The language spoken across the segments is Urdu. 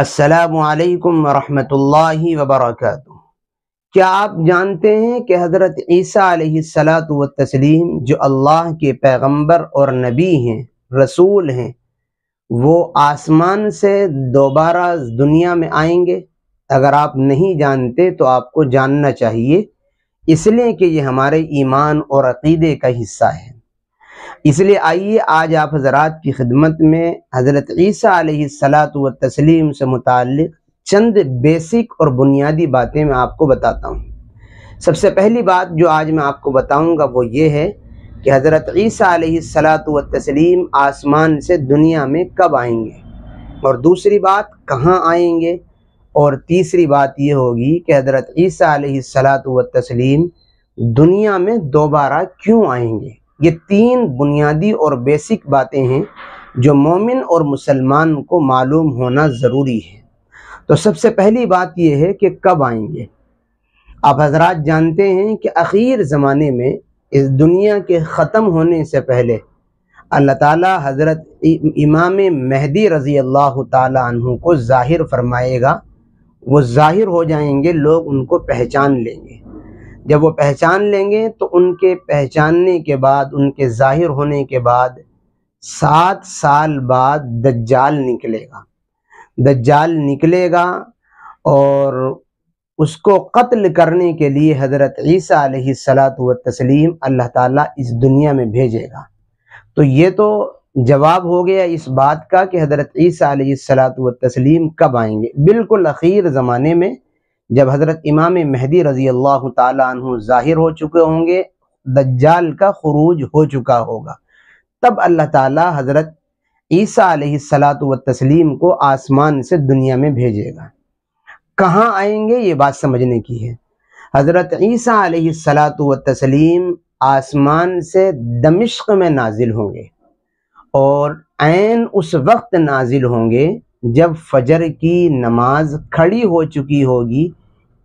السلام علیکم ورحمۃ اللہ وبرکاتہ کیا آپ جانتے ہیں کہ حضرت عیسیٰ علیہ السلام و تسلیم جو اللہ کے پیغمبر اور نبی ہیں رسول ہیں وہ آسمان سے دوبارہ دنیا میں آئیں گے اگر آپ نہیں جانتے تو آپ کو جاننا چاہیے اس لیے کہ یہ ہمارے ایمان اور عقیدے کا حصہ ہے اس لیے آئیے آج آپ حضرات کی خدمت میں حضرت عیسیٰ علیہ السلاۃ و تسلیم سے متعلق چند بیسک اور بنیادی باتیں میں آپ کو بتاتا ہوں سب سے پہلی بات جو آج میں آپ کو بتاؤں گا وہ یہ ہے کہ حضرت عیسیٰ علیہ السلاۃ و تسلیم آسمان سے دنیا میں کب آئیں گے اور دوسری بات کہاں آئیں گے اور تیسری بات یہ ہوگی کہ حضرت عیسیٰ علیہ السلاۃ و تسلیم دنیا میں دوبارہ کیوں آئیں گے یہ تین بنیادی اور بیسک باتیں ہیں جو مومن اور مسلمان کو معلوم ہونا ضروری ہے تو سب سے پہلی بات یہ ہے کہ کب آئیں گے آپ حضرات جانتے ہیں کہ اخیر زمانے میں اس دنیا کے ختم ہونے سے پہلے اللہ تعالیٰ حضرت امام مہدی رضی اللہ تعالیٰ عنہ کو ظاہر فرمائے گا وہ ظاہر ہو جائیں گے لوگ ان کو پہچان لیں گے جب وہ پہچان لیں گے تو ان کے پہچاننے کے بعد ان کے ظاہر ہونے کے بعد سات سال بعد دجال نکلے گا دجال نکلے گا اور اس کو قتل کرنے کے لیے حضرت عیسیٰ علیہ السلام و تسلیم اللہ تعالیٰ اس دنیا میں بھیجے گا تو یہ تو جواب ہو گیا اس بات کا کہ حضرت عیسیٰ علیہ السلام و تسلیم کب آئیں گے بالکل اخیر زمانے میں جب حضرت امام مہدی رضی اللہ تعالیٰ عنہ ظاہر ہو چکے ہوں گے دجال کا خروج ہو چکا ہوگا تب اللہ تعالیٰ حضرت عیسیٰ علیہ السلام و تسلیم کو آسمان سے دنیا میں بھیجے گا کہاں آئیں گے یہ بات سمجھنے کی ہے حضرت عیسیٰ علیہ السلام و تسلیم آسمان سے دمشق میں نازل ہوں گے اور عین اس وقت نازل ہوں گے جب فجر کی نماز کھڑی ہو چکی ہوگی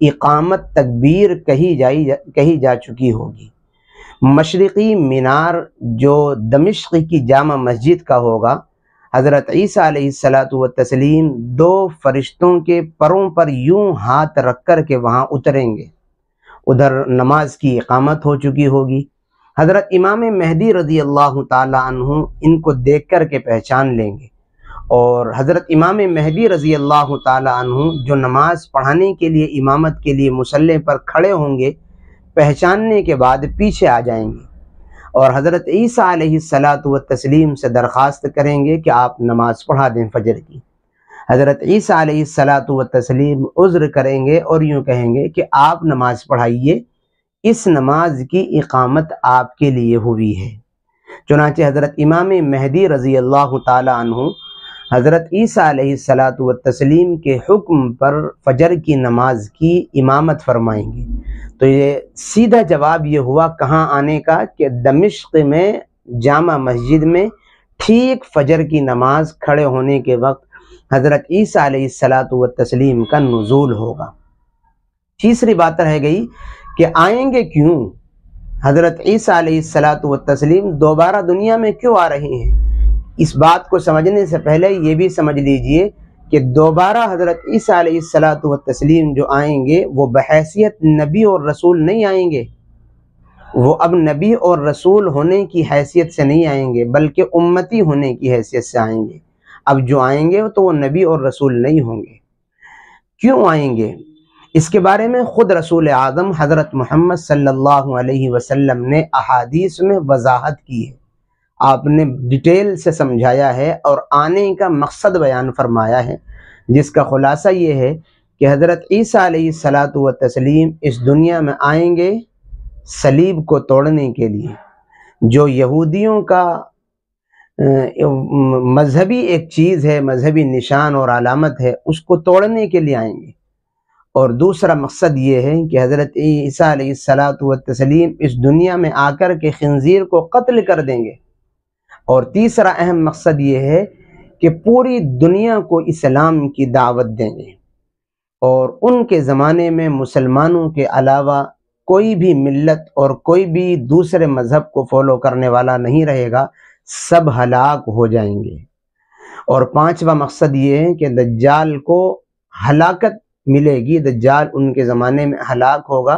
اقامت تکبیر کہی جائی کہی جا چکی ہوگی مشرقی مینار جو دمشق کی جامع مسجد کا ہوگا حضرت عیسیٰ علیہ السلاۃ و تسلیم دو فرشتوں کے پروں پر یوں ہاتھ رکھ کر کے وہاں اتریں گے ادھر نماز کی اقامت ہو چکی ہوگی حضرت امام مہدی رضی اللہ تعالیٰ عنہ ان کو دیکھ کر کے پہچان لیں گے اور حضرت امام مہدی رضی اللہ تعالیٰ عنہ جو نماز پڑھانے کے لیے امامت کے لیے مسلح پر کھڑے ہوں گے پہچاننے کے بعد پیچھے آ جائیں گے اور حضرت عیسیٰ علیہ السلاۃ و تسلیم سے درخواست کریں گے کہ آپ نماز پڑھا دیں فجر کی حضرت عیسیٰ علیہ السلاۃ و تسلیم عزر کریں گے اور یوں کہیں گے کہ آپ نماز پڑھائیے اس نماز کی اقامت آپ کے لیے ہوئی ہے چنانچہ حضرت امام مہدی رضی اللہ تعالیٰ عنہ حضرت عیسیٰ علیہ السلاۃ و تسلیم کے حکم پر فجر کی نماز کی امامت فرمائیں گے تو یہ سیدھا جواب یہ ہوا کہاں آنے کا کہ دمشق میں جامع مسجد میں ٹھیک فجر کی نماز کھڑے ہونے کے وقت حضرت عیسیٰ علیہ السلاۃ و تسلیم کا نزول ہوگا تیسری بات رہ گئی کہ آئیں گے کیوں حضرت عیسیٰ علیہ السلاۃ و تسلیم دوبارہ دنیا میں کیوں آ رہی ہیں اس بات کو سمجھنے سے پہلے یہ بھی سمجھ لیجئے کہ دوبارہ حضرت علیہ السلاۃ و تسلیم جو آئیں گے وہ بحیثیت نبی اور رسول نہیں آئیں گے وہ اب نبی اور رسول ہونے کی حیثیت سے نہیں آئیں گے بلکہ امتی ہونے کی حیثیت سے آئیں گے اب جو آئیں گے تو وہ نبی اور رسول نہیں ہوں گے کیوں آئیں گے اس کے بارے میں خود رسول اعظم حضرت محمد صلی اللہ علیہ وسلم نے احادیث میں وضاحت کی ہے آپ نے ڈیٹیل سے سمجھایا ہے اور آنے کا مقصد بیان فرمایا ہے جس کا خلاصہ یہ ہے کہ حضرت عیسیٰ علیہ صلاط و تسلیم اس دنیا میں آئیں گے سلیب کو توڑنے کے لیے جو یہودیوں کا مذہبی ایک چیز ہے مذہبی نشان اور علامت ہے اس کو توڑنے کے لیے آئیں گے اور دوسرا مقصد یہ ہے کہ حضرت عیسیٰ علیہ السلاۃ و تسلیم اس دنیا میں آ کر کے خنزیر کو قتل کر دیں گے اور تیسرا اہم مقصد یہ ہے کہ پوری دنیا کو اسلام کی دعوت دیں گے اور ان کے زمانے میں مسلمانوں کے علاوہ کوئی بھی ملت اور کوئی بھی دوسرے مذہب کو فالو کرنے والا نہیں رہے گا سب ہلاک ہو جائیں گے اور پانچواں مقصد یہ ہے کہ دجال کو ہلاکت ملے گی دجال ان کے زمانے میں ہلاک ہوگا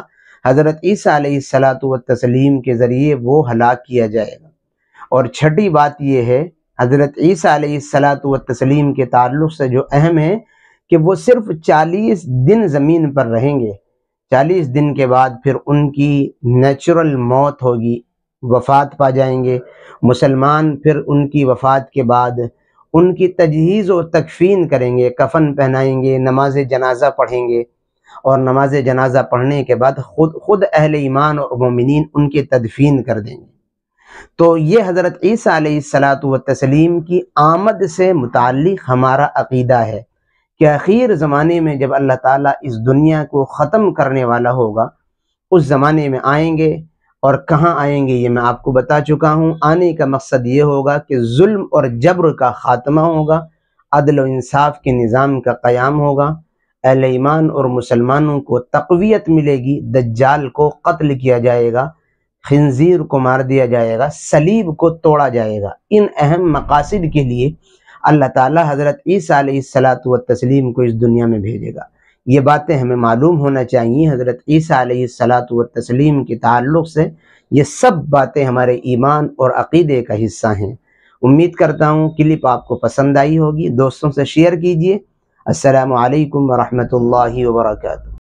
حضرت عیسیٰ علیہ السلاۃ و تسلیم کے ذریعے وہ ہلاک کیا جائے گا اور چھٹی بات یہ ہے حضرت عیسیٰ علیہ السلام و تسلیم کے تعلق سے جو اہم ہے کہ وہ صرف چالیس دن زمین پر رہیں گے چالیس دن کے بعد پھر ان کی نیچرل موت ہوگی وفات پا جائیں گے مسلمان پھر ان کی وفات کے بعد ان کی تجہیز و تکفین کریں گے کفن پہنائیں گے نماز جنازہ پڑھیں گے اور نماز جنازہ پڑھنے کے بعد خود خود اہل ایمان اور مومنین ان کی تدفین کر دیں گے تو یہ حضرت علیہ صلاحت و تسلیم کی آمد سے متعلق ہمارا عقیدہ ہے کہ اخیر زمانے میں جب اللہ تعالیٰ اس دنیا کو ختم کرنے والا ہوگا اس زمانے میں آئیں گے اور کہاں آئیں گے یہ میں آپ کو بتا چکا ہوں آنے کا مقصد یہ ہوگا کہ ظلم اور جبر کا خاتمہ ہوگا عدل و انصاف کے نظام کا قیام ہوگا اہل ایمان اور مسلمانوں کو تقویت ملے گی دجال کو قتل کیا جائے گا خنزیر کو مار دیا جائے گا سلیب کو توڑا جائے گا ان اہم مقاصد کے لیے اللہ تعالیٰ حضرت عیسیٰ علیہ السلاۃ و تسلیم کو اس دنیا میں بھیجے گا یہ باتیں ہمیں معلوم ہونا چاہیے حضرت عیسیٰ علیہ السلاۃ و تسلیم کے تعلق سے یہ سب باتیں ہمارے ایمان اور عقیدے کا حصہ ہیں امید کرتا ہوں کلپ آپ کو پسند آئی ہوگی دوستوں سے شیئر کیجیے السلام علیکم ورحمۃ اللہ وبرکاتہ